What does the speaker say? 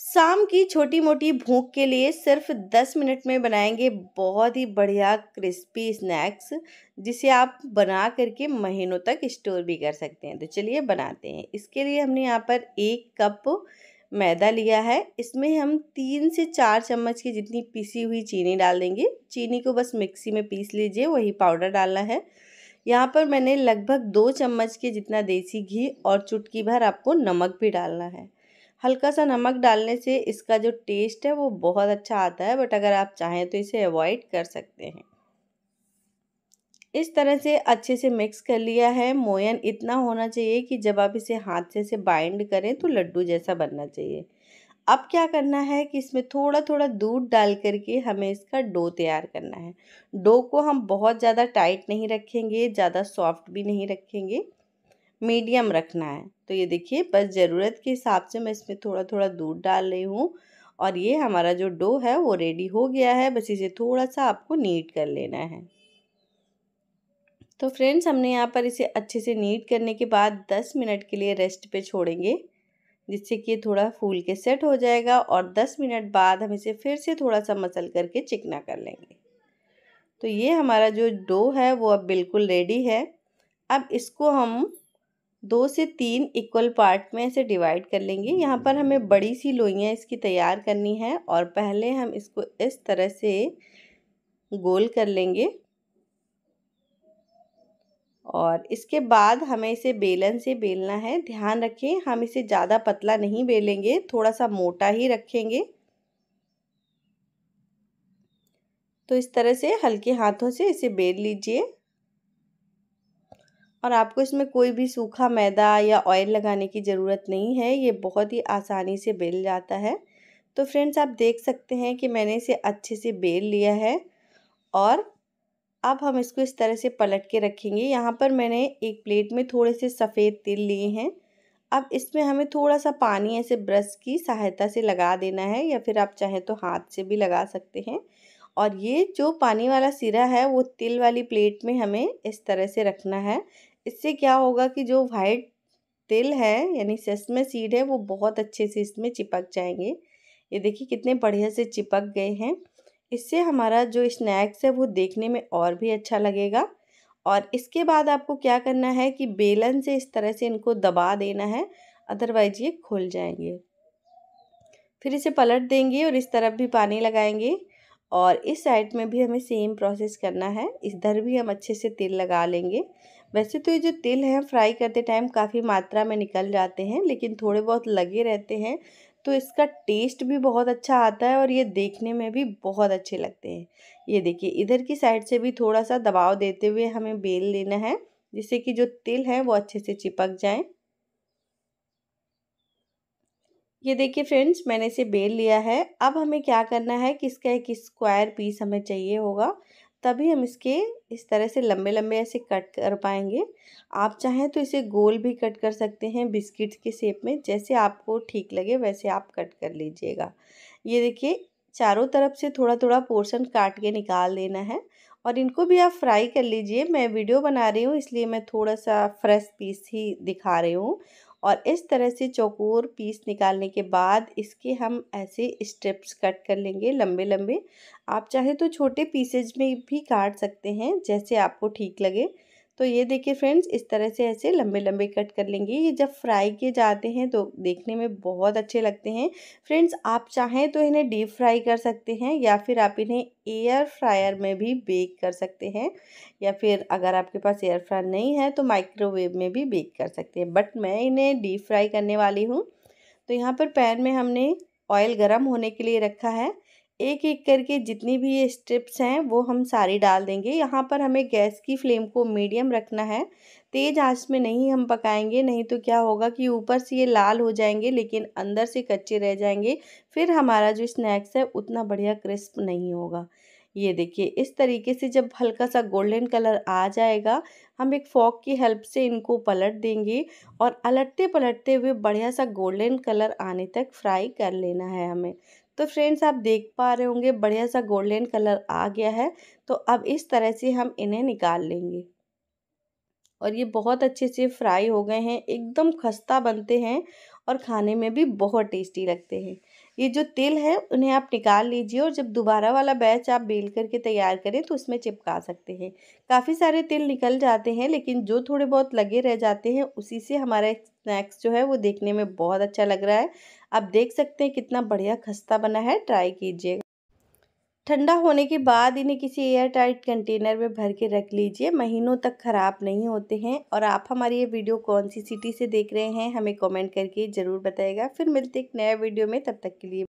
शाम की छोटी मोटी भूख के लिए सिर्फ दस मिनट में बनाएंगे बहुत ही बढ़िया क्रिस्पी स्नैक्स जिसे आप बना करके महीनों तक स्टोर भी कर सकते हैं तो चलिए बनाते हैं इसके लिए हमने यहाँ पर एक कप मैदा लिया है इसमें हम तीन से चार चम्मच की जितनी पीसी हुई चीनी डाल देंगे चीनी को बस मिक्सी में पीस लीजिए वही पाउडर डालना है यहाँ पर मैंने लगभग दो चम्मच के जितना देसी घी और चुटकी भर आपको नमक भी डालना है हल्का सा नमक डालने से इसका जो टेस्ट है वो बहुत अच्छा आता है बट अगर आप चाहें तो इसे अवॉइड कर सकते हैं इस तरह से अच्छे से मिक्स कर लिया है मोयन इतना होना चाहिए कि जब आप इसे हाथ से से बाइंड करें तो लड्डू जैसा बनना चाहिए अब क्या करना है कि इसमें थोड़ा थोड़ा दूध डाल करके हमें इसका डो तैयार करना है डो को हम बहुत ज़्यादा टाइट नहीं रखेंगे ज़्यादा सॉफ्ट भी नहीं रखेंगे मीडियम रखना है तो ये देखिए बस ज़रूरत के हिसाब से मैं इसमें थोड़ा थोड़ा दूध डाल रही हूँ और ये हमारा जो डो है वो रेडी हो गया है बस इसे थोड़ा सा आपको नीट कर लेना है तो फ्रेंड्स हमने यहाँ पर इसे अच्छे से नीट करने के बाद 10 मिनट के लिए रेस्ट पे छोड़ेंगे जिससे कि थोड़ा फूल के सेट हो जाएगा और 10 मिनट बाद हम इसे फिर से थोड़ा सा मसल करके चिकना कर लेंगे तो ये हमारा जो डो है वो अब बिल्कुल रेडी है अब इसको हम दो से तीन इक्वल पार्ट में इसे डिवाइड कर लेंगे यहाँ पर हमें बड़ी सी लोइयाँ इसकी तैयार करनी है और पहले हम इसको इस तरह से गोल कर लेंगे और इसके बाद हमें इसे बेलन से बेलना है ध्यान रखें हम इसे ज़्यादा पतला नहीं बेलेंगे थोड़ा सा मोटा ही रखेंगे तो इस तरह से हल्के हाथों से इसे बेल लीजिए और आपको इसमें कोई भी सूखा मैदा या ऑयल लगाने की ज़रूरत नहीं है ये बहुत ही आसानी से बेल जाता है तो फ्रेंड्स आप देख सकते हैं कि मैंने इसे अच्छे से बेल लिया है और अब हम इसको इस तरह से पलट के रखेंगे यहाँ पर मैंने एक प्लेट में थोड़े से सफ़ेद तिल लिए हैं अब इसमें हमें थोड़ा सा पानी ऐसे ब्रश की सहायता से लगा देना है या फिर आप चाहें तो हाथ से भी लगा सकते हैं और ये जो पानी वाला सिरा है वो तिल वाली प्लेट में हमें इस तरह से रखना है इससे क्या होगा कि जो वाइट तिल है यानी सेसमे सीड है वो बहुत अच्छे से इसमें चिपक जाएंगे ये देखिए कितने बढ़िया से चिपक गए हैं इससे हमारा जो स्नैक्स है वो देखने में और भी अच्छा लगेगा और इसके बाद आपको क्या करना है कि बेलन से इस तरह से इनको दबा देना है अदरवाइज ये खुल जाएंगे फिर इसे पलट देंगे और इस तरफ भी पानी लगाएंगे और इस साइड में भी हमें सेम प्रोसेस करना है इधर भी हम अच्छे से तेल लगा लेंगे वैसे तो ये जो तिल हैं फ्राई करते टाइम काफ़ी मात्रा में निकल जाते हैं लेकिन थोड़े बहुत लगे रहते हैं तो इसका टेस्ट भी बहुत अच्छा आता है और ये देखने में भी बहुत अच्छे लगते हैं ये देखिए इधर की साइड से भी थोड़ा सा दबाव देते हुए हमें बेल लेना है जिससे कि जो तिल है वो अच्छे से चिपक जाए ये देखिए फ्रेंड्स मैंने इसे बेल लिया है अब हमें क्या करना है कि इसका एक स्क्वायर पीस हमें चाहिए होगा तभी हम इसके इस तरह से लंबे लंबे ऐसे कट कर पाएंगे आप चाहें तो इसे गोल भी कट कर सकते हैं बिस्किट के शेप में जैसे आपको ठीक लगे वैसे आप कट कर लीजिएगा ये देखिए चारों तरफ से थोड़ा थोड़ा पोर्शन काट के निकाल देना है और इनको भी आप फ्राई कर लीजिए मैं वीडियो बना रही हूँ इसलिए मैं थोड़ा सा फ्रेश पीस ही दिखा रही हूँ और इस तरह से चौकोर पीस निकालने के बाद इसके हम ऐसे स्ट्रिप्स कट कर लेंगे लंबे लंबे आप चाहे तो छोटे पीसेज में भी काट सकते हैं जैसे आपको ठीक लगे तो ये देखिए फ्रेंड्स इस तरह से ऐसे लंबे लंबे कट कर लेंगे ये जब फ्राई किए जाते हैं तो देखने में बहुत अच्छे लगते हैं फ्रेंड्स आप चाहें तो इन्हें डीप फ्राई कर सकते हैं या फिर आप इन्हें एयर फ्रायर में भी बेक कर सकते हैं या फिर अगर आपके पास एयर फ्रायर नहीं है तो माइक्रोवेव में भी बेक कर सकते हैं बट मैं इन्हें डीप फ्राई करने वाली हूँ तो यहाँ पर पैन में हमने ऑयल गर्म होने के लिए रखा है एक एक करके जितनी भी ये स्ट्रिप्स हैं वो हम सारी डाल देंगे यहाँ पर हमें गैस की फ्लेम को मीडियम रखना है तेज़ आंच में नहीं हम पकाएंगे नहीं तो क्या होगा कि ऊपर से ये लाल हो जाएंगे लेकिन अंदर से कच्चे रह जाएंगे फिर हमारा जो स्नैक्स है उतना बढ़िया क्रिस्प नहीं होगा ये देखिए इस तरीके से जब हल्का सा गोल्डन कलर आ जाएगा हम एक फॉक की हेल्प से इनको पलट देंगे और पलटते पलटते हुए बढ़िया सा गोल्डन कलर आने तक फ्राई कर लेना है हमें तो फ्रेंड्स आप देख पा रहे होंगे बढ़िया सा गोल्डन कलर आ गया है तो अब इस तरह से हम इन्हें निकाल लेंगे और ये बहुत अच्छे से फ्राई हो गए हैं एकदम खस्ता बनते हैं और खाने में भी बहुत टेस्टी लगते हैं ये जो तिल है उन्हें आप निकाल लीजिए और जब दोबारा वाला बैच आप बेल करके तैयार करें तो उसमें चिपका सकते हैं काफ़ी सारे तिल निकल जाते हैं लेकिन जो थोड़े बहुत लगे रह जाते हैं उसी से हमारा स्नैक्स जो है वो देखने में बहुत अच्छा लग रहा है आप देख सकते हैं कितना बढ़िया खस्ता बना है ट्राई कीजिएगा ठंडा होने के बाद इन्हें किसी एयर टाइट कंटेनर में भर के रख लीजिए महीनों तक ख़राब नहीं होते हैं और आप हमारी ये वीडियो कौन सी सिटी से देख रहे हैं हमें कमेंट करके ज़रूर बताएगा फिर मिलते एक नया वीडियो में तब तक के लिए